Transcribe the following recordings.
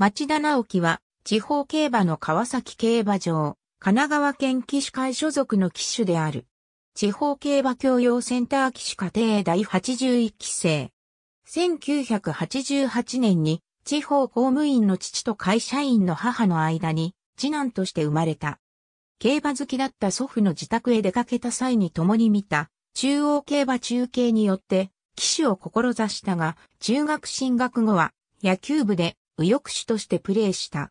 町田直樹は、地方競馬の川崎競馬場、神奈川県騎士会所属の騎手である。地方競馬教養センター騎手家庭第81期生。1988年に地方公務員の父と会社員の母の間に次男として生まれた。競馬好きだった祖父の自宅へ出かけた際に共に見た中央競馬中継によって騎手を志したが中学進学後は野球部で右翼手としてプレーした。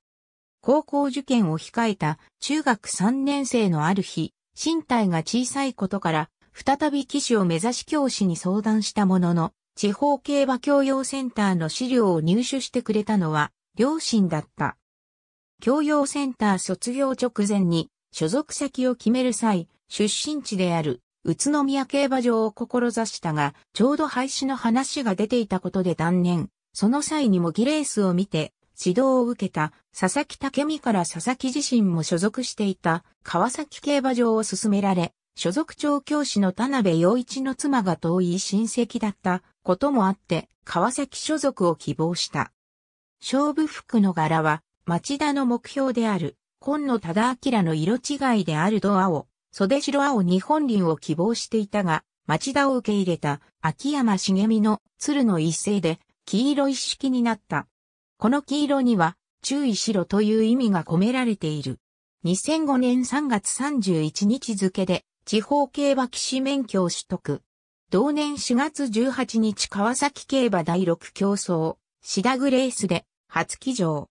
高校受験を控えた中学3年生のある日、身体が小さいことから、再び騎士を目指し教師に相談したものの、地方競馬教養センターの資料を入手してくれたのは、両親だった。教養センター卒業直前に、所属先を決める際、出身地である宇都宮競馬場を志したが、ちょうど廃止の話が出ていたことで断念。その際にもギレースを見て、指導を受けた佐々木武美から佐々木自身も所属していた川崎競馬場を勧められ、所属調教師の田辺陽一の妻が遠い親戚だったこともあって川崎所属を希望した。勝負服の柄は町田の目標である今野忠明の色違いであるドアを袖白青日本輪を希望していたが町田を受け入れた秋山茂美の鶴の一世で黄色一式になった。この黄色には、注意しろという意味が込められている。2005年3月31日付で、地方競馬騎士免許を取得。同年4月18日川崎競馬第6競争、シダグレースで、初騎乗。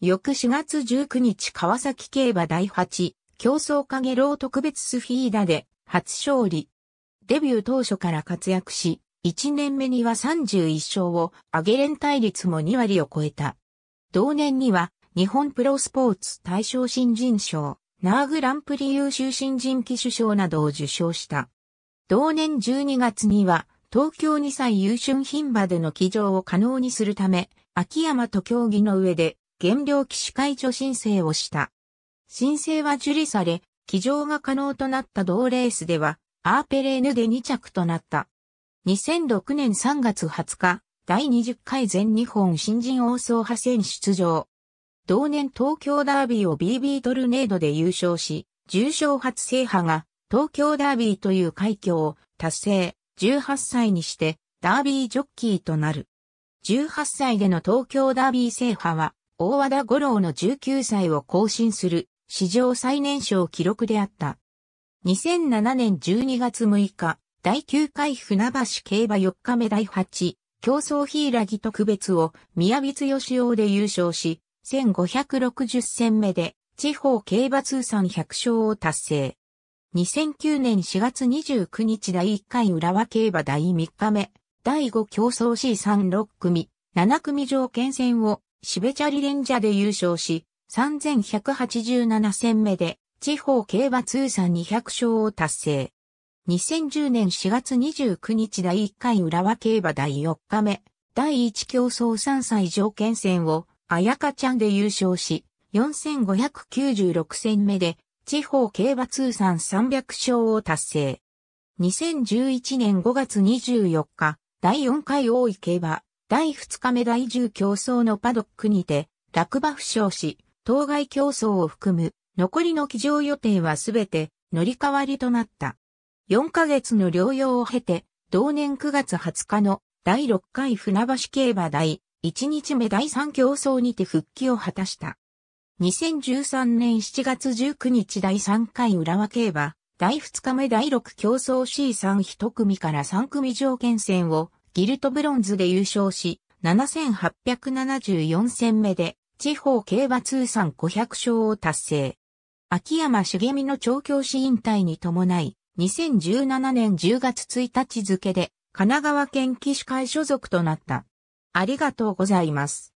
翌4月19日川崎競馬第8、競争影楼特別スフィーダで、初勝利。デビュー当初から活躍し、1年目には31勝を挙げ連対率も2割を超えた。同年には日本プロスポーツ大賞新人賞、ナーグランプリ優秀新人機首賞などを受賞した。同年12月には東京2歳優秀品馬での騎乗を可能にするため、秋山と競技の上で減量騎手会長申請をした。申請は受理され、騎乗が可能となった同レースでは、アーペレーヌで2着となった。2006年3月20日、第20回全日本新人王総派戦出場。同年東京ダービーを BB トルネードで優勝し、重賞初制覇が東京ダービーという快挙を達成、18歳にしてダービージョッキーとなる。18歳での東京ダービー制覇は、大和田五郎の19歳を更新する史上最年少記録であった。2007年12月6日、第9回船橋競馬4日目第8、競争ヒラギ特別を宮光義雄で優勝し、1560戦目で地方競馬通算100勝を達成。2009年4月29日第1回浦和競馬第3日目、第5競争 C36 組、7組条件戦を渋茶リレンジャで優勝し、3187戦目で地方競馬通算200勝を達成。2010年4月29日第1回浦和競馬第4日目、第1競争3歳条件戦を、あやかちゃんで優勝し、4596戦目で、地方競馬通算300勝を達成。2011年5月24日、第4回大井競馬、第2日目第10競争のパドックにて、落馬負傷し、当該競争を含む、残りの騎乗予定はすべて乗り換わりとなった。4ヶ月の療養を経て、同年9月20日の第6回船橋競馬第1日目第3競争にて復帰を果たした。2013年7月19日第3回浦和競馬第2日目第6競争 C31 組から3組条件戦をギルトブロンズで優勝し、7874戦目で地方競馬通算500勝を達成。秋山茂美の調教師引退に伴い、2017年10月1日付で神奈川県騎士会所属となった。ありがとうございます。